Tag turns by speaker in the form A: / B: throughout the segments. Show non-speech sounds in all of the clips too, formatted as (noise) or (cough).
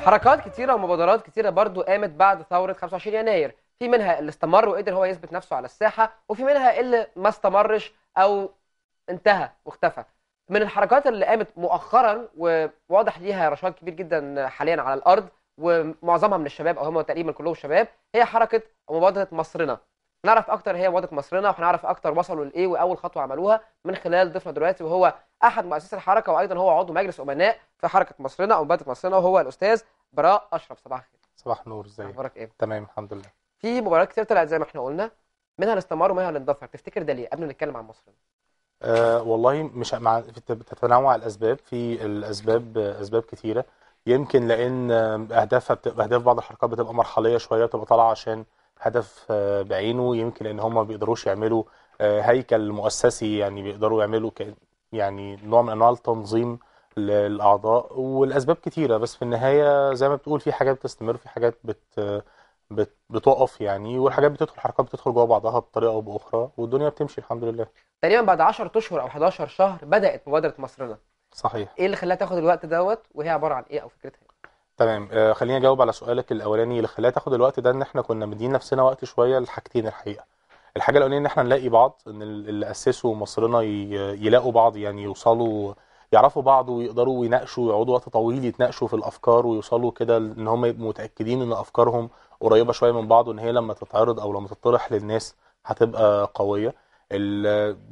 A: حركات كتيره ومبادرات كتيره برضو قامت بعد ثوره 25 يناير في منها اللي استمر وقدر هو يثبت نفسه على الساحه وفي منها اللي ما استمرش او انتهى واختفى من الحركات اللي قامت مؤخرا وواضح ليها رشاد كبير جدا حاليا على الارض ومعظمها من الشباب او هم تقريبا كلهم شباب هي حركه مبادره مصرنا نعرف اكتر هي وادك مصرنا وهنعرف اكتر وصلوا لايه واول خطوه عملوها من خلال ضيفنا دلوقتي وهو احد مؤسسي الحركه وايضا هو عضو مجلس امناء في حركه مصرنا او مبادئ مصرنا وهو الاستاذ براء اشرف صباح الخير
B: صباح النور ازيك اخبارك ايه تمام الحمد لله
A: في مباريات كتير طلعت زي ما احنا قلنا منها الاستمرار ومنها الاندثار تفتكر ده ليه قبل ما نتكلم عن مصرنا
B: أه والله مش مع تتنوع الاسباب في الاسباب اسباب كتيره يمكن لان اهدافها بتبقى اهداف بعض الحركات بتبقى مرحليه شويه بتبقى طالعه عشان هدف آه، بعينه يمكن ان هم ما بيقدروش يعملوا آه، هيكل مؤسسي يعني بيقدروا يعملوا يعني نوع من انواع التنظيم للاعضاء والاسباب كتيره بس في النهايه زي ما بتقول في حاجات بتستمر في حاجات بت بت بتقف يعني والحاجات بتدخل حركات بتدخل جوه بعضها بطريقه او باخرى والدنيا بتمشي الحمد لله تقريبا بعد
A: 10 اشهر او 11 شهر بدات مبادره مصرنا صحيح ايه اللي خلاها تاخد الوقت دوت وهي عباره عن ايه او فكرتها إيه؟
B: تمام آه خليني اجاوب على سؤالك الاولاني اللي خلاه تاخد الوقت ده ان احنا كنا مدين نفسنا وقت شويه لحاجتين الحقيقه الحاجه الاولانيه ان احنا نلاقي بعض ان اللي اسسوا مصرنا يلاقوا بعض يعني يوصلوا يعرفوا بعض ويقدروا يناقشوا ويقعدوا وقت طويل يتناقشوا في الافكار ويوصلوا كده ان هم يبقوا متاكدين ان افكارهم قريبه شويه من بعض وان هي لما تتعرض او لما تطرح للناس هتبقى قويه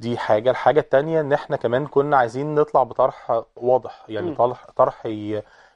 B: دي حاجه الحاجه الثانيه ان احنا كمان كنا عايزين نطلع بطرح واضح يعني طرح طرح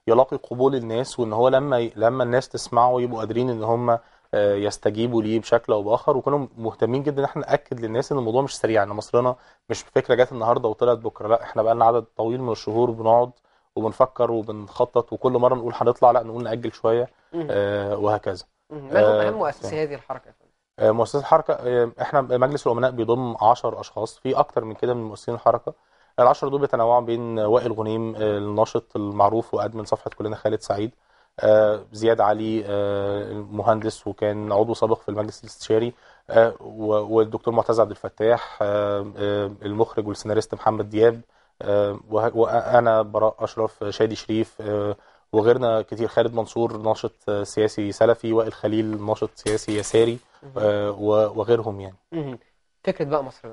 B: يلاقي قبول الناس وان هو لما ي... لما الناس تسمعه يبقوا قادرين ان هم آه، يستجيبوا ليه بشكل او باخر وكانوا مهتمين جدا ان احنا ناكد للناس ان الموضوع مش سريع ان يعني مصرنا مش فكره جت النهارده وطلعت بكره لا احنا بقى لنا عدد طويل من الشهور بنقعد وبنفكر وبنخطط وكل مره نقول هنطلع لا نقول ناجل شويه آه وهكذا ما هو اهم مؤسسي هذه الحركه آه، مؤسسة الحركه آه، احنا مجلس الامناء بيضم 10 اشخاص في اكتر من كده من مؤسسين الحركه ال10 دول بيتنوعوا بين وائل غنيم آه، الناشط المعروف وادمن صفحه كلنا خالد سعيد آه، زياد علي آه، مهندس وكان عضو سابق في المجلس الاستشاري والدكتور معتز عبد الفتاح المخرج والسيناريست محمد دياب وانا براء اشرف شادي شريف وغيرنا كتير خالد منصور ناشط سياسي سلفي وائل خليل ناشط سياسي يساري وغيرهم يعني
A: فكره بقى مصر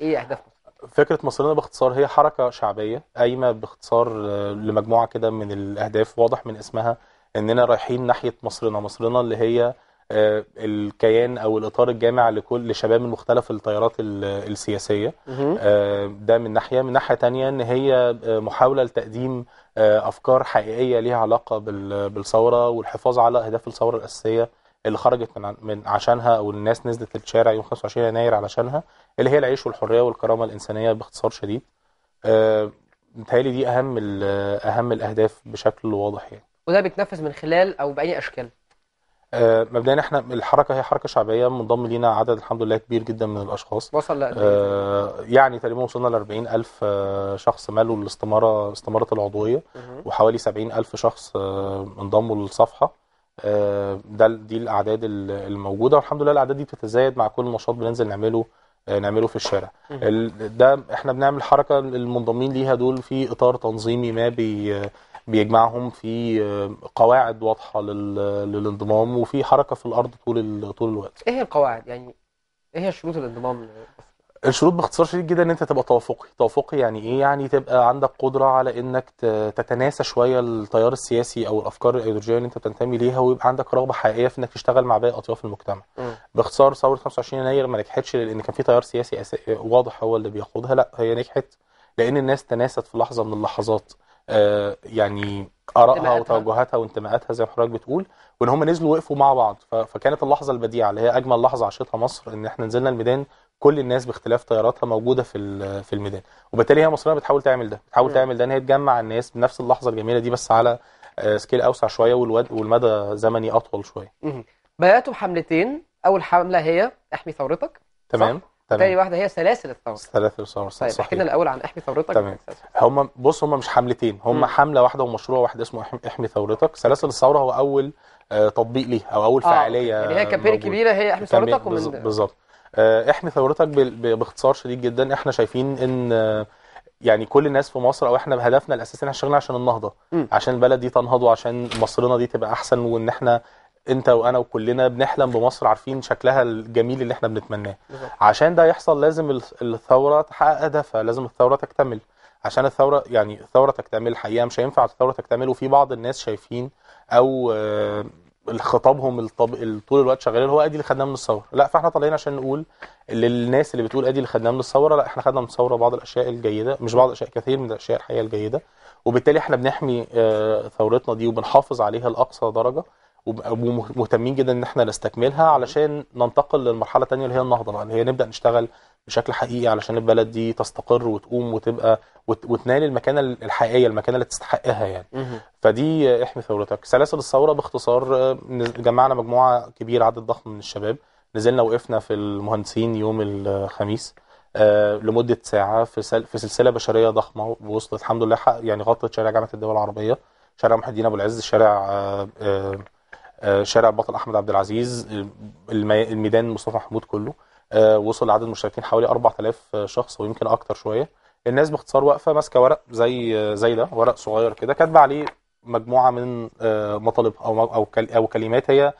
A: ايه اهداف مصر
B: فكرة مصرنا باختصار هي حركة شعبية قايمة باختصار آه، لمجموعة كده من الأهداف واضح من اسمها إننا رايحين ناحية مصرنا مصرنا اللي هي آه، الكيان او الاطار الجامع لكل لشباب من مختلف التيارات السياسيه آه، ده من ناحيه من ناحيه تانية ان هي محاوله لتقديم افكار حقيقيه ليها علاقه بالثوره والحفاظ على اهداف الثوره الاساسيه اللي خرجت من من عشانها او الناس نزلت للشارع يوم 25 يناير علشانها اللي هي العيش والحريه والكرامه الانسانيه باختصار شديد آه، متهيألي دي اهم اهم الاهداف بشكل واضح يعني
A: وده بيتنفذ من خلال او باي اشكال
B: آه، مبدئيا احنا الحركه هي حركه شعبيه منضم لينا عدد الحمد لله كبير جدا من الاشخاص وصل لأ إيه؟ آه، يعني تقريبا وصلنا ل 40 الف شخص مالوا الاستماره استماره العضويه وحوالي 70 الف شخص انضموا للصفحه آه، ده دي الاعداد الموجوده والحمد لله الاعداد دي بتتزايد مع كل نشاط بننزل نعمله آه، نعمله في الشارع ده احنا بنعمل حركه المنضمين ليها دول في اطار تنظيمي ما بي بيجمعهم في آه، قواعد واضحه للانضمام وفي حركه في الارض طول طول الوقت
A: ايه هي القواعد يعني ايه هي شروط الانضمام
B: الشروط باختصار شديد جدا ان انت تبقى توافقي توافقي يعني ايه يعني تبقى عندك قدره على انك تتناسى شويه التيار السياسي او الافكار الايديولوجيه اللي انت بتنتمي ليها ويبقى عندك رغبه حقيقيه في انك تشتغل مع باقي اطياف المجتمع م. باختصار ثوره 25 يناير ما نجحتش لان كان في تيار سياسي واضح هو اللي بيقودها لا هي نجحت لان الناس تناست في لحظه من اللحظات آه يعني ارائها وتوجهاتها وانتماءاتها زي ما حضرتك بتقول وان هم نزلوا وقفوا مع بعض فكانت اللحظه البديعه اللي هي اجمل لحظه عاشتها مصر ان احنا نزلنا الميدان كل الناس باختلاف تياراتها موجوده في في الميدان وبالتالي هي مصريه بتحاول تعمل ده بتحاول تعمل ده ان هي تجمع الناس بنفس اللحظه الجميله دي بس على سكيل آه، اوسع شويه والود والمدى زمني اطول شويه
A: بداتوا حملتين اول حمله هي احمي ثورتك
B: تمام تمام تاني
A: واحده هي سلاسل الثوره
B: سلاسل الثوره طيب احكي لنا الاول عن احمي ثورتك تمام هم بص هم مش حملتين هم مم. حمله واحده ومشروع واحد اسمه احمي ثورتك سلاسل الثوره هو اول آه، تطبيق ليها او اول آه. فعاليه يعني هي كامبين كبيره
A: هي احمي ثورتك بالظبط
B: آه، احمي ثورتك باختصار شديد جدا احنا شايفين ان آه، يعني كل الناس في مصر او احنا هدفنا الاساسي ان احنا شغالين عشان النهضه م. عشان البلد دي تنهض وعشان مصرنا دي تبقى احسن وان احنا انت وانا وكلنا بنحلم بمصر عارفين شكلها الجميل اللي احنا بنتمناه عشان ده يحصل لازم الثوره تحقق هدفها لازم الثوره تكتمل عشان الثوره يعني الثوره تكتمل الحقيقه مش هينفع الثوره تكتمل وفي بعض الناس شايفين او آه، خطابهم الطب... طول الوقت شغالين هو ادي اللي خدناه من الثوره لا فاحنا طالعين عشان نقول للناس اللي بتقول ادي اللي خدناه من الثوره لا احنا خدنا من الثوره بعض الاشياء الجيده مش بعض الاشياء كثير من الاشياء الحقيقه الجيده وبالتالي احنا بنحمي آه، ثورتنا دي وبنحافظ عليها لاقصى درجه ومهتمين جدا ان احنا نستكملها علشان ننتقل للمرحله الثانيه اللي هي النهضه اللي هي نبدا نشتغل بشكل حقيقي علشان البلد دي تستقر وتقوم وتبقى وت... وتنال المكانه الحقيقيه المكانه اللي تستحقها يعني فدي احمي ثورتك سلاسل الثوره باختصار آه، جمعنا مجموعه كبيره عدد ضخم من الشباب نزلنا وقفنا في المهندسين يوم الخميس آه لمده ساعه في سل... في سلسله بشريه ضخمه ووصلت الحمد لله حق يعني غطت شارع جامعه الدول العربيه شارع محي الدين ابو العز شارع آه،, آه آه شارع بطل احمد عبد العزيز آه، الميدان مصطفى محمود كله آه، وصل عدد المشتركين حوالي 4000 شخص ويمكن اكتر شويه الناس باختصار واقفه ماسكه ورق زي آه، زي ده ورق صغير كده كاتبه عليه مجموعه من آه، مطالب او او كلمات هي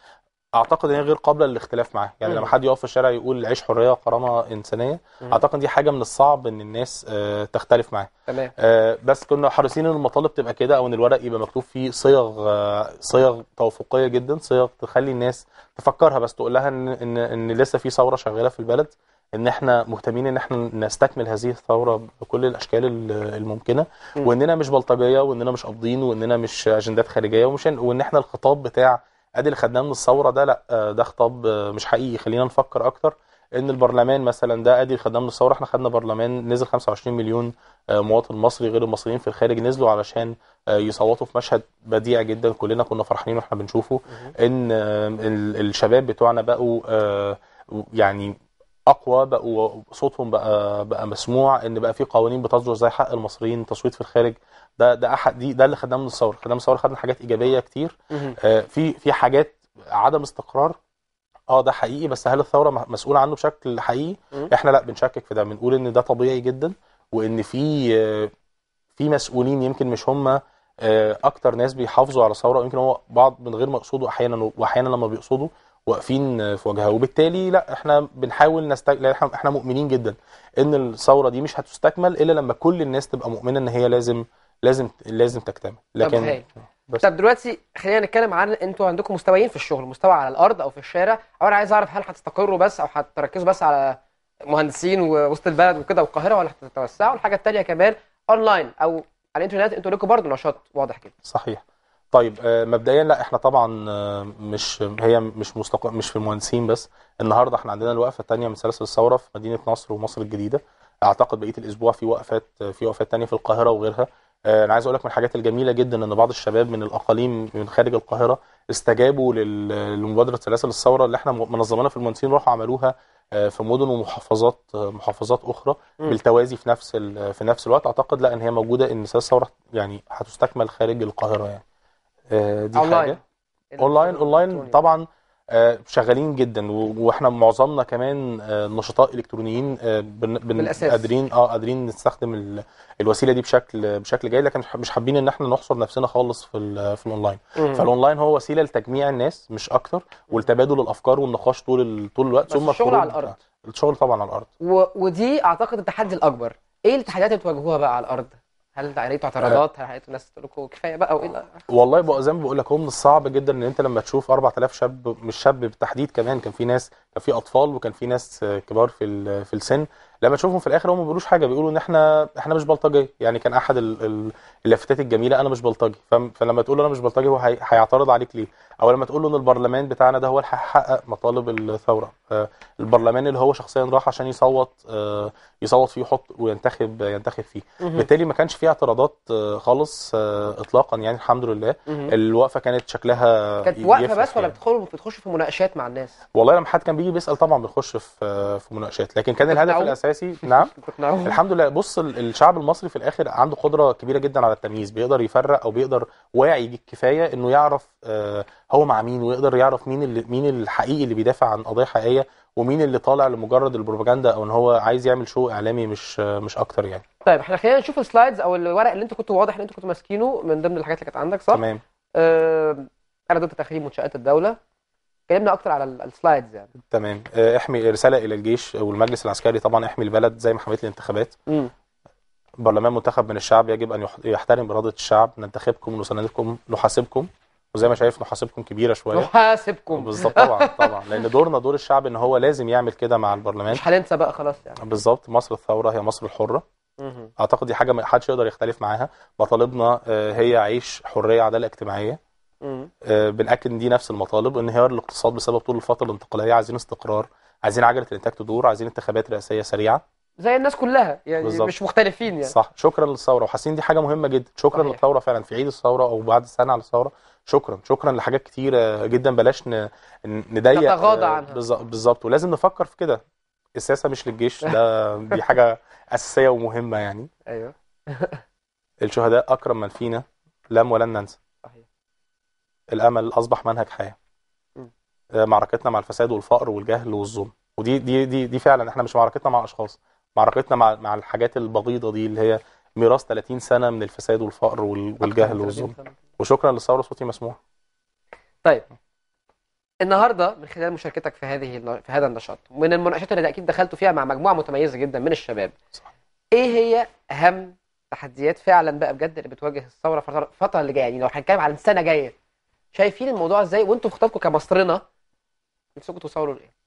B: اعتقد ان هي غير قابله للاختلاف معاه يعني لما حد يقف في الشارع يقول العيش حريه وكرامه انسانيه مم. اعتقد دي حاجه من الصعب ان الناس آه تختلف معاه تمام آه بس كنا حريصين ان المطالب تبقى كده او ان الورق يبقى مكتوب فيه صيغ آه صيغ توافقيه جدا صيغ تخلي الناس تفكرها بس تقول لها ان ان, إن لسه في ثوره شغاله في البلد ان احنا مهتمين ان احنا نستكمل هذه الثوره بكل الاشكال الممكنه واننا مش بلطجيه واننا مش قابضين واننا مش اجندات خارجيه ومش وان احنا الخطاب بتاع ادي اللي خدناه من الثوره ده لا آه، ده خطاب آه، مش حقيقي خلينا نفكر اكتر ان البرلمان مثلا ده ادي اللي خدناه من الثوره احنا خدنا برلمان نزل 25 مليون آه، مواطن مصري غير المصريين في الخارج نزلوا علشان يصوتوا في مشهد بديع جدا كلنا كنا فرحانين واحنا بنشوفه ان الشباب بتوعنا بقوا يعني اقوى بقوا صوتهم بقى بقى مسموع ان بقى في قوانين بتصدر زي حق المصريين تصويت في الخارج ده ده احد دي ده اللي خدناه من الثوره خدناه من الثوره خدنا حاجات ايجابيه كتير آه في في حاجات عدم استقرار اه ده حقيقي بس هل الثوره مسؤوله عنه بشكل حقيقي احنا لا بنشكك في ده بنقول ان ده طبيعي جدا وان في آه، في مسؤولين يمكن مش هم آه، اكتر ناس بيحافظوا على الثوره يمكن هو بعض من غير ما يقصدوا احيانا واحيانا لما بيقصده واقفين في وجهها وبالتالي لا احنا بنحاول نست... احنا مؤمنين جدا ان الثوره دي مش هتستكمل الا لما كل الناس تبقى مؤمنه ان هي لازم لازم لازم تكتمل لكن
A: بس. طب دلوقتي خلينا نتكلم عن انتوا عندكم مستويين في الشغل مستوى على الارض او في الشارع او انا عايز اعرف هل هتستقروا بس او هتركزوا بس على مهندسين ووسط البلد وكده والقاهره ولا هتتوسعوا الحاجه الثانيه كمان اونلاين او على الانترنت انتوا لكم برضه نشاط واضح كده
B: صحيح طيب آه، مبدئيا لا احنا طبعا آه، مش هي مش مستق... مش في المهندسين بس النهارده احنا عندنا الوقفه الثانيه من سلاسل الثوره في مدينه نصر ومصر الجديده اعتقد بقيه الاسبوع في وقفات في وقفات ثانيه في القاهره وغيرها آه، انا عايز اقول لك من الحاجات الجميله جدا ان بعض الشباب من الاقاليم من خارج القاهره استجابوا لمبادره سلاسل الثوره اللي احنا منظمينها في المهندسين راحوا عملوها في مدن ومحافظات محافظات اخرى م. بالتوازي في نفس في نفس الوقت اعتقد لا ان هي موجوده ان سلاسل الثوره يعني هتستكمل خارج القاهره يعني آه، دي أونلاين. حاجه اونلاين اونلاين طبعا آه، شغالين جدا واحنا معظمنا كمان آه، نشطاء الكترونيين بن بالاساس قادرين اه قادرين نستخدم الوسيله دي بشكل بشكل جيد لكن مش حابين ان احنا نحصر نفسنا خالص في في الاونلاين فالاونلاين هو وسيله لتجميع الناس مش اكتر ولتبادل الافكار والنقاش طول طول الوقت ثم الشغل على الارض الشغل طبعا على الارض
A: ودي اعتقد التحدي الاكبر ايه التحديات اللي بتواجهوها بقى على الارض هل عليته آه. اعتراضات؟ هل عليته ناس تقول لكم كفايه بقى وايه
B: والله بقى زي ما بقول لك هو من الصعب جدا ان انت لما تشوف 4000 شاب مش شاب بالتحديد كمان كان في ناس كان في اطفال وكان في ناس كبار في في السن لما تشوفهم في الاخر هم ما بيقولوش حاجه بيقولوا ان احنا احنا مش بلطجيه يعني كان احد اللافتات الجميله انا مش بلطجي فلما تقول انا مش بلطجي هو هيعترض عليك ليه؟ او لما تقول له ان البرلمان بتاعنا ده هو اللي هيحقق مطالب الثوره آه، البرلمان اللي هو شخصيا راح عشان يصوت آه، يصوت فيه يحط وينتخب ينتخب فيه بالتالي ما كانش فيه اعتراضات آه، خالص اطلاقا يعني الحمد لله الوقفه كانت شكلها كانت وقفه بس ولا يعني.
A: بتدخلوا بتخش في مناقشات مع الناس
B: والله لما حد كان بيجي بيسال طبعا بنخش في في مناقشات لكن كان الهدف الاساسي نعم (laughs) الحمد لله بص الشعب المصري في الاخر عنده قدره كبيره جدا على التمييز بيقدر يفرق او بيقدر واعي كفايه انه يعرف هو مع مين ويقدر يعرف مين اللي مين الحقيقي اللي بيدافع عن قضيه حقيقيه ومين اللي طالع لمجرد البروباجندا او ان هو عايز يعمل شو اعلامي مش مش اكتر يعني
A: طيب احنا خلينا نشوف السلايدز او الورق اللي انت كنت واضح ان انت كنت ماسكينه من ضمن الحاجات اللي كانت عندك صح تمام آه، انا ضد تخريب منشات الدوله كلمنا اكتر على السلايدز يعني
B: تمام آه، احمي رساله الى الجيش والمجلس العسكري طبعا احمي البلد زي ما حميت الانتخابات م. برلمان منتخب من الشعب يجب ان يحترم اراده الشعب ننتخبكم ونساندكم نحاسبكم وزي ما شايف محاسبكم كبيره شويه
A: محاسبكم بالظبط طبعا طبعا لان
B: دورنا دور الشعب ان هو لازم يعمل كده مع البرلمان مش هننسى بقى خلاص يعني بالظبط مصر الثوره هي مصر الحره اعتقد دي حاجه ما حدش يقدر يختلف معاها مطالبنا آه، هي عيش حريه عداله اجتماعيه آه، بناكد ان دي نفس المطالب انهيار الاقتصاد بسبب طول الفتره الانتقاليه عايزين استقرار عايزين عجله الانتاج تدور عايزين انتخابات رئاسيه سريعه
A: زي الناس كلها يعني بالزبط. مش مختلفين يعني صح
B: شكرا للثوره وحاسين دي حاجه مهمه جدا شكرا صحيح. للثوره فعلا في عيد الثوره او بعد السنه على الثوره شكرا شكرا لحاجات كتيره آه، جدا بلاش نضيق نتغاضى آه، عنها بالظبط ولازم نفكر في كده السياسه مش للجيش ده (laughs) دي حاجه اساسيه ومهمه يعني ايوه (laughs) الشهداء اكرم من فينا لم ولن ننسى صحيح الامل اصبح منهج حياه آه، معركتنا مع الفساد والفقر والجهل والظلم ودي دي دي دي فعلا احنا مش معركتنا مع اشخاص معركتنا مع مع الحاجات البغيضه دي اللي هي ميراث 30 سنه من الفساد والفقر والجهل والظلم وشكرا للثوره صوتي مسموع
A: طيب النهارده من خلال مشاركتك في هذه في هذا النشاط من المناقشات اللي اكيد دخلتوا فيها مع مجموعه متميزه جدا من الشباب صح. ايه هي اهم تحديات فعلا بقى بجد اللي بتواجه الثوره الفتره اللي جايه يعني لو هنتكلم على السنه جايه شايفين الموضوع ازاي وانتم في خطابكم كمصرنا نفسكم توصلوا لايه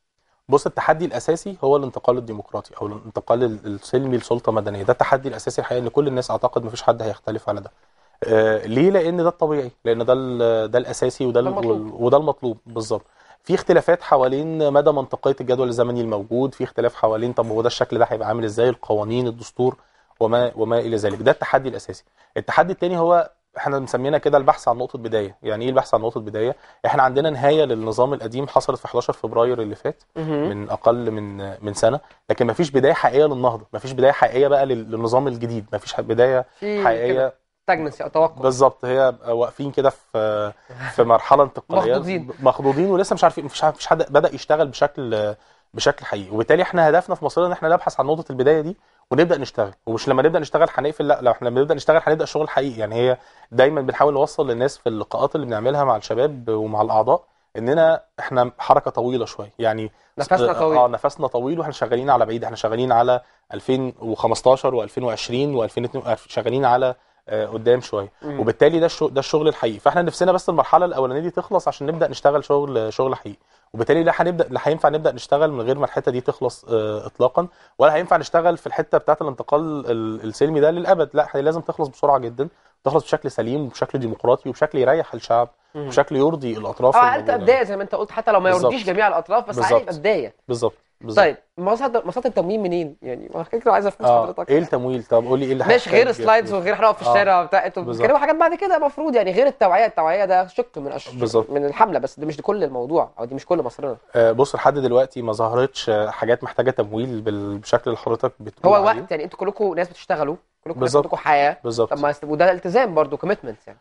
B: بص التحدي الاساسي هو الانتقال الديمقراطي او الانتقال السلمي لسلطه مدنيه ده التحدي الاساسي الحقيقه ان كل الناس اعتقد مفيش حد هيختلف على ده آه، ليه لان ده الطبيعي لان ده ده الاساسي وده المطلوب. وده المطلوب بالظبط في اختلافات حوالين مدى منطقيه الجدول الزمني الموجود في اختلاف حوالين طب هو ده الشكل ده هيبقى عامل ازاي القوانين الدستور وما وما الى ذلك ده التحدي الاساسي التحدي الثاني هو احنا مسمينا كده البحث عن نقطه بدايه يعني ايه البحث عن نقطه بدايه احنا عندنا نهايه للنظام القديم حصلت في 11 فبراير اللي فات من اقل من من سنه لكن ما فيش بدايه حقيقيه للنهضه ما فيش بدايه حقيقيه بقى للنظام الجديد ما فيش بدايه حقيقيه تجنس توقف بالظبط هي واقفين كده في في مرحله انتقاليه مخضوضين مخضوضين ولسه مش عارفين مفيش مفيش حد بدا يشتغل بشكل بشكل حقيقي وبالتالي احنا هدفنا في مصر ان احنا نبحث عن نقطه البدايه دي ونبدا نشتغل ومش لما نبدا نشتغل هنقفل لا لو احنا لما نبدا نشتغل هنبدا شغل حقيقي يعني هي دايما بنحاول نوصل للناس في اللقاءات اللي بنعملها مع الشباب ومع الاعضاء اننا احنا حركه طويله شويه يعني نفسنا آه، طويل اه نفسنا طويل واحنا شغالين على بعيد احنا شغالين على 2015 و2020 و2022 شغالين على آه قدام شويه وبالتالي ده الشغل ده الشغل الحقيقي فاحنا نفسنا بس المرحله الاولانيه دي تخلص عشان نبدا نشتغل شغل شغل حقيقي وبالتالي لا هنبدا لا هينفع نبدا نشتغل من غير ما الحته دي تخلص آه، اطلاقا ولا هينفع نشتغل في الحته بتاعه الانتقال السلمي ده للابد لا هي لازم تخلص بسرعه جدا تخلص بشكل سليم وبشكل ديمقراطي وبشكل يريح الشعب وبشكل يرضي الاطراف اه على الاقل
A: زي ما انت قلت حتى لو ما يرضيش جميع الاطراف بس على بدايه
B: بالظبط بالزبط. طيب
A: مصادر مصادر التمويل منين يعني انا كده عايز افهم آه، حضرتك
B: ايه التمويل طب قول لي ايه اللي ماشي غير سلايدز إيه؟ وغير احنا في آه، الشارع وبتاع انتوا بتتكلموا حاجات
A: بعد كده المفروض يعني غير التوعيه التوعيه ده شق من أش... بالزبط. من الحمله بس ده مش كل الموضوع او دي مش كل مصرنا
B: آه بص لحد دلوقتي ما ظهرتش حاجات محتاجه تمويل بالشكل اللي حضرتك بتقول
A: هو وقت يعني انتوا كلكم ناس
B: بتشتغلوا كلكم عندكم حياه بالظبط وده التزام برضه كوميتمنت يعني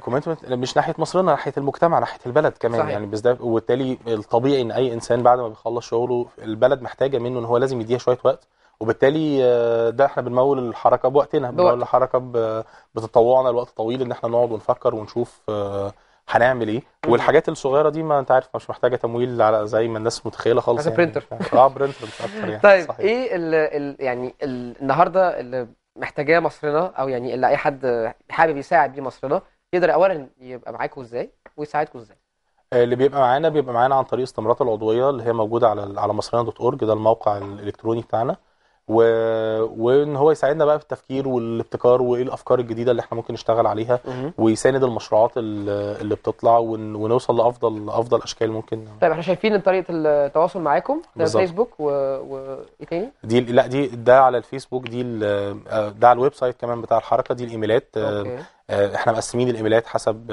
B: كومنتمنت آه، مش ناحيه مصرنا ناحيه المجتمع ناحيه البلد كمان صحيح. يعني بالذات وبالتالي الطبيعي ان اي انسان بعد ما بيخلص شغله البلد محتاجه منه ان هو لازم يديها شويه وقت وبالتالي آه، ده احنا بنمول الحركه بوقتنا بنمول الحركه بتطوعنا لوقت طويل ان احنا نقعد ونفكر ونشوف آه، هنعمل ايه والحاجات الصغيره دي ما انت عارف مش محتاجه تمويل على زي ما الناس متخيله خالص يعني برينتر (laughs) اه برينتر مش اكتر يعني
A: طيب صحيح. ايه الـ الـ يعني النهارده اللي محتاجاه مصرنا او يعني اللي اي حد حابب يساعد بيه مصرنا يقدر اولا يبقى معاكم ازاي ويساعدكم ازاي
B: آه، اللي بيبقى معانا بيبقى معانا عن طريق استمارات العضويه اللي هي موجوده على على مصريان دوت اورج ده الموقع الالكتروني بتاعنا و... وان هو يساعدنا بقى في التفكير والابتكار وايه الافكار الجديده اللي احنا ممكن نشتغل عليها ويساند المشروعات اللي بتطلع ون... ونوصل لافضل افضل اشكال ممكن
A: طيب احنا شايفين طريقه التواصل معاكم ده الفيسبوك وايه و... إيه تاني؟
B: دي لا دي ده على الفيسبوك دي ال... آه، ده على الويب سايت كمان بتاع الحركه دي الايميلات أوكي. آه، آه، احنا مقسمين الايميلات حسب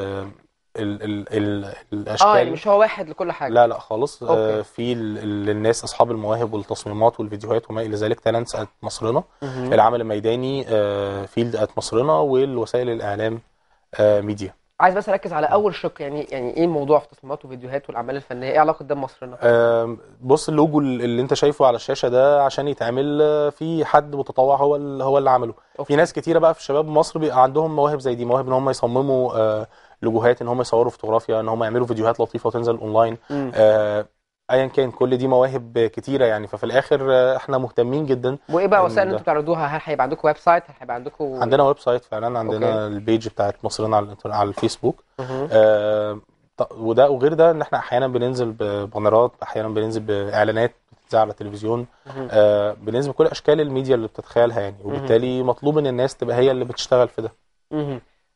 B: ال ال ال الاشكال اه يعني مش هو واحد لكل حاجه لا لا خالص آه في للناس اصحاب المواهب والتصميمات والفيديوهات وما الى ذلك تالنتس ات مصرنا مم. العمل الميداني آه فيلد ات مصرنا والوسائل الاعلام آه ميديا
A: عايز بس اركز على اول شق يعني يعني ايه الموضوع في تصميمات وفيديوهات والاعمال الفنيه ايه علاقه ده بمصرنا
B: آه بص اللوجو اللي انت شايفه على الشاشه ده عشان يتعمل آه، في حد متطوع هو هو اللي عمله أوكي. في ناس كتيره بقى في شباب مصر بيبقى عندهم مواهب زي دي مواهب ان هم يصمموا آه لوجوهات ان هم يصوروا فوتوغرافيا ان هم يعملوا فيديوهات لطيفه وتنزل اونلاين آه ايا كان كل دي مواهب كتيره يعني ففي الاخر آه، احنا مهتمين جدا وايه بقى وسائل انتوا
A: بتعرضوها هل هيبقى عندكم ويب سايت هل هيبقى عندكم عندنا
B: ويب سايت فعلا عندنا أوكي. البيج بتاعت مصرنا على على الفيسبوك آه وده وغير ده ان احنا احيانا بننزل ببانرات احيانا بننزل باعلانات بتتذاع على التلفزيون آه بننزل بكل اشكال الميديا اللي بتتخيلها يعني وبالتالي مطلوب ان الناس تبقى هي اللي بتشتغل في ده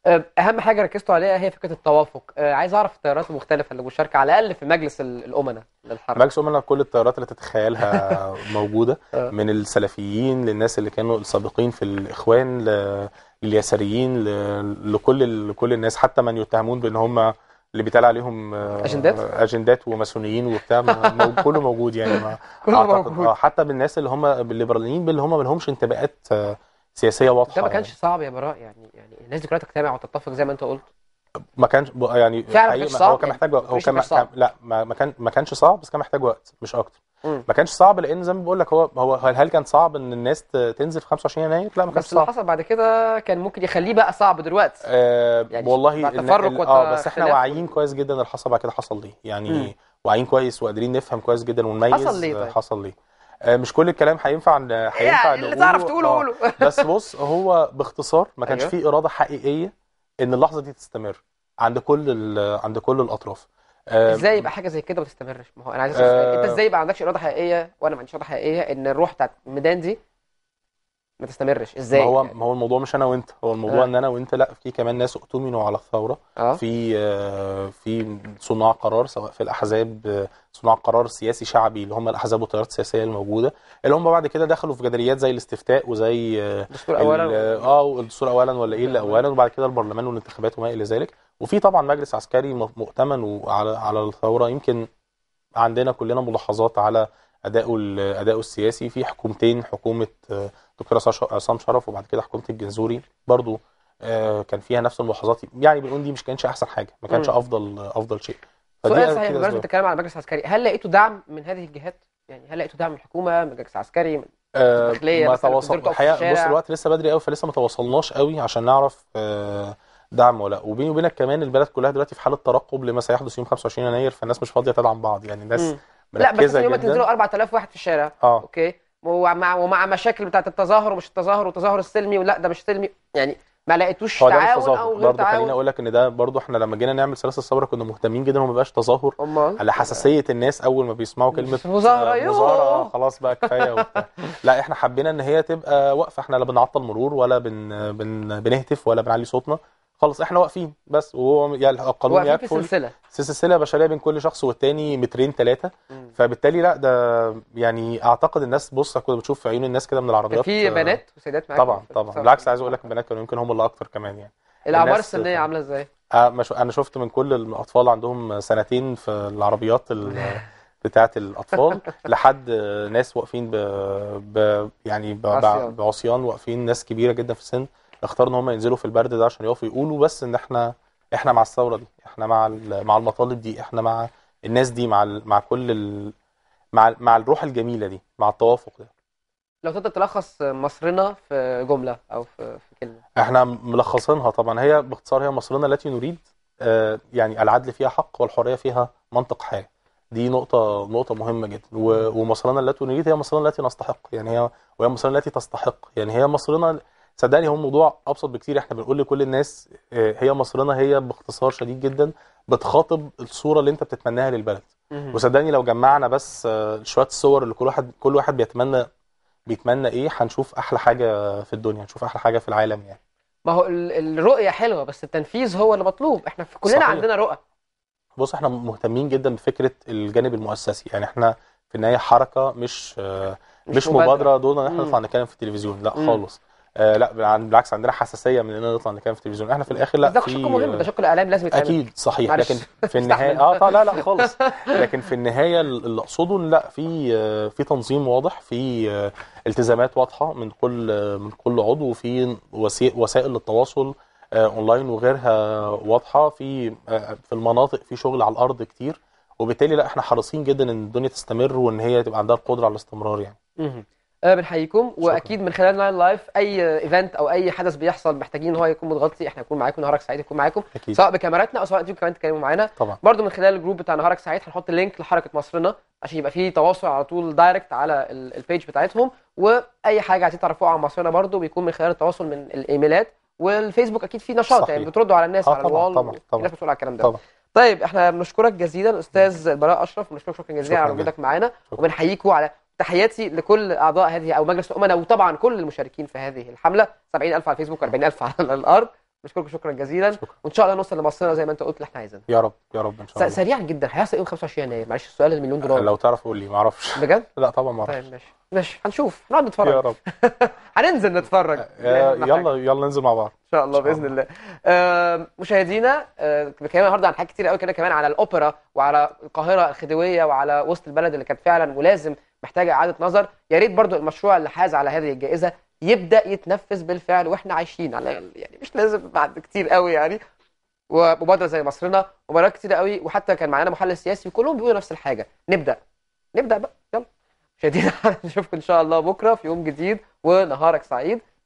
A: آه، اهم حاجه ركزتوا عليها هي فكره التوافق آه، عايز اعرف التيارات المختلفه اللي مشاركه على الاقل في مجلس الامناء
B: للحرب مجلس الامناء كل التيارات اللي تتخيلها (laughs) موجوده آه. من السلفيين للناس اللي كانوا السابقين في الاخوان لليساريين لكل لكل الناس حتى من يتهمون بان هم اللي بيتقال عليهم اجندات اجندات وماسونيين وبتاع (laughs) كله موجود يعني ما (laughs) كله موجود. حتى بالناس اللي هم الليبراليين اللي هم ما لهمش انتماءات سياسيه واضحه ده ما كانش يعني.
A: صعب يا براء يعني الناس دي كلها تجتمع وتتفق زي ما انت قلت
B: ما كانش يعني فعلا كانش صعب هو كان يعني. محتاج يعني هو كان لا ما كان ما كانش صعب بس كان محتاج وقت مش اكتر مم. ما كانش صعب لان زي ما بقول لك هو هو هل كان صعب ان الناس تنزل في 25 يناير لا ما كانش صعب بس اللي
A: حصل بعد كده كان ممكن يخليه بقى صعب دلوقتي آه يعني والله تفرق اه بس احنا واعيين
B: كويس جدا اللي حصل بعد كده حصل ليه يعني واعيين كويس وقادرين نفهم كويس جدا ونميز حصل ليه طيب. حصل ليه آه، مش كل الكلام هينفع هينفع يعني اللي تعرف تقوله آه. قوله بس بص هو باختصار ما كانش أيوه. فيه اراده حقيقيه ان اللحظه دي تستمر عند كل عند كل الاطراف آه، ازاي يبقى
A: حاجه زي كده ما تستمرش ما هو انا عايز اسالك أه انت ازاي يبقى عندكش اراده حقيقيه وانا ما عنديش اراده حقيقيه ان الروح بتاعت الميدان دي ما تستمرش ازاي ما هو
B: يعني. ما هو الموضوع مش انا وانت هو الموضوع آه. ان انا وانت لا في كمان ناس اؤتمنوا على الثوره آه. في في صناع قرار سواء في الاحزاب صناع قرار سياسي شعبي اللي هم الاحزاب والتيارات السياسيه الموجوده اللي هم بعد كده دخلوا في جدليات زي الاستفتاء وزي الدستور اولا اه الدستور اولا ولا ايه اللي اولا وبعد كده البرلمان والانتخابات وما الى ذلك وفي طبعا مجلس عسكري مؤتمن على على الثوره يمكن عندنا كلنا ملاحظات على اداؤه اداؤه السياسي في حكومتين حكومه دكتور عصام شرف وبعد كده حكومه الجنزوري برضو آه، كان فيها نفس الملاحظات يعني بنقول دي مش كانتش احسن حاجه ما كانش افضل افضل شيء سؤال صحيح بمناسبه
A: الكلام على المجلس العسكري هل لقيتوا دعم من هذه الجهات يعني هل لقيتوا دعم من الحكومه من المجلس العسكري من أه ما تواصل الحقيقه بص الوقت
B: لسه بدري قوي فلسه ما تواصلناش قوي عشان نعرف آه، دعم ولا وبيني وبينك كمان البلد كلها دلوقتي في حاله ترقب لما سيحدث يوم 25 يناير فالناس مش فاضيه تدعم بعض يعني الناس لا بس يوم تنزلوا
A: 4000 واحد في الشارع اه اوكي ومع ومع مشاكل بتاعه التظاهر ومش التظاهر والتظاهر السلمي ولا ده مش سلمي يعني ما لقيتوش تعاون او غير برضه تعاون خليني اقول
B: لك ان ده برضه احنا لما جينا نعمل سلاسل الصبر كنا مهتمين جدا وما بقاش تظاهر على حساسيه الناس اول ما بيسمعوا كلمه (laughs) مظاهره آه، مظاهره آه، خلاص بقى كفايه وبتاع لا احنا حبينا ان هي تبقى واقفه احنا لا بنعطل مرور ولا بن بن بنهتف ولا بنعلي صوتنا خلص احنا واقفين بس وهو يعني القانون يكفل سلسله سلسله بشريه بين كل شخص والتاني مترين ثلاثه فبالتالي لا ده يعني اعتقد الناس بص كنت بتشوف في عيون الناس كده من العربيات في بنات
A: وسيدات معاك طبعا
B: طبعا بالعكس عايز اقول لك البنات كانوا يمكن هم اللي اكتر كمان يعني الاعمار السنيه عامله ازاي؟ آه، انا شفت من كل الاطفال عندهم سنتين في العربيات (laughs) بتاعه الاطفال لحد ناس واقفين ب... ب... يعني ب... بعصيان واقفين ناس كبيره جدا في السن اختاروا ان هم ينزلوا في البرد ده عشان يقفوا يقولوا بس ان احنا احنا مع الثوره دي احنا مع مع المطالب دي احنا مع الناس دي مع ال... مع كل ال... مع مع الروح الجميله دي مع التوافق ده
A: لو تقدر تلخص مصرنا في جمله
B: او في, في كلمه احنا ملخصينها طبعا هي باختصار هي مصرنا التي نريد آه يعني العدل فيها حق والحريه فيها منطق حياه دي نقطة نقطة مهمة جدا ومصرنا التي نريد هي مصرنا التي نستحق يعني هي وهي مصرنا التي تستحق يعني هي مصرنا صدقني هو الموضوع ابسط بكتير احنا بنقول لكل الناس آه، هي مصرنا هي باختصار شديد جدا بتخاطب الصوره اللي انت بتتمناها للبلد وصدقني لو جمعنا بس آه، شويه الصور اللي كل واحد كل واحد بيتمنى بيتمنى ايه هنشوف احلى حاجه في الدنيا هنشوف احلى حاجه في العالم يعني
A: ما هو الرؤيه حلوه بس التنفيذ هو اللي مطلوب احنا في كلنا صحيح. عندنا رؤى
B: بص احنا مهتمين جدا بفكره الجانب المؤسسي يعني احنا في النهايه حركه مش آه، مش, مش مبادره, مبادرة دون ان احنا نطلع نتكلم في التلفزيون لا مم. خالص آه، لا بالعكس عندنا حساسيه من اننا نطلع نتكلم في التلفزيون احنا في الاخر لا ده شق مهم ده شق
A: الاعلام لازم يتعمل اكيد صحيح معلش. لكن في النهايه اه طيب، لا لا (laughs)
B: خالص لكن في النهايه اللي اقصده لا في آه، في تنظيم واضح في آه، التزامات واضحه من كل من كل عضو في وسائل للتواصل اونلاين وغيرها واضحه في في المناطق في شغل على الارض كتير وبالتالي لا احنا حريصين جدا ان الدنيا تستمر وان هي تبقى عندها القدره على الاستمرار يعني
A: آه، بنحييكم واكيد من خلال ناين لايف اي ايفنت او اي حدث بيحصل محتاجين ان هو يكون متغطي احنا هنكون معاكم نهارك سعيد يكون معاكم أكيد. سواء بكاميراتنا او سواء انتوا كمان تتكلموا معانا برضو من خلال الجروب بتاع نهارك سعيد هنحط لينك لحركه مصرنا عشان يبقى في تواصل على طول دايركت على البيج بتاعتهم واي حاجه عايزين تعرفوها عن مصرنا برضو بيكون من خلال التواصل من الايميلات والفيسبوك اكيد في نشاط يعني صحيح. يعني بتردوا على الناس آه على الوال طبعا طبعا الناس بتقول على الكلام ده طبعا. طيب احنا بنشكرك جزيلا استاذ براء اشرف بنشكرك شكرا جزيلا على وجودك معانا وبنحييكوا على تحياتي لكل أعضاء هذه أو مجلس الأمناء وطبعا كل المشاركين في هذه الحملة 70000 على الفيسبوك و40000 على الأرض بشكركم شكرا جزيلا شكرا. وان شاء الله نوصل لمصرنا زي ما انت قلت اللي
B: احنا عايزينه يا رب يا رب ان شاء الله سريعا
A: جدا هيحصل ايه 25 يناير معلش السؤال المليون دولار لو
B: تعرف قول لي ما اعرفش بجد (laughs) لا
A: طبعا ما اعرفش طيب ماشي ماشي هنشوف نقعد نتفرج يا رب
B: (laughs) هننزل نتفرج (laughs) يلا
A: يلا ننزل مع بعض ان شاء الله باذن الله مشاهدينا آه بكلام النهارده عن حاجات كتير قوي كده كمان على الاوبرا وعلى القاهره الخديويه وعلى وسط البلد اللي كانت فعلا ولازم محتاجه اعاده نظر يا ريت برضو المشروع اللي حاز على هذه الجائزه يبدا يتنفذ بالفعل واحنا عايشين على يعني مش لازم بعد كتير قوي يعني ومبادره زي مصرنا ومبادرات كتير قوي وحتى كان معانا محلل سياسي كلهم بيقولوا نفس الحاجه نبدا نبدا بقى يلا شديد (laughs) نشوفكم ان شاء الله بكره في يوم جديد ونهارك سعيد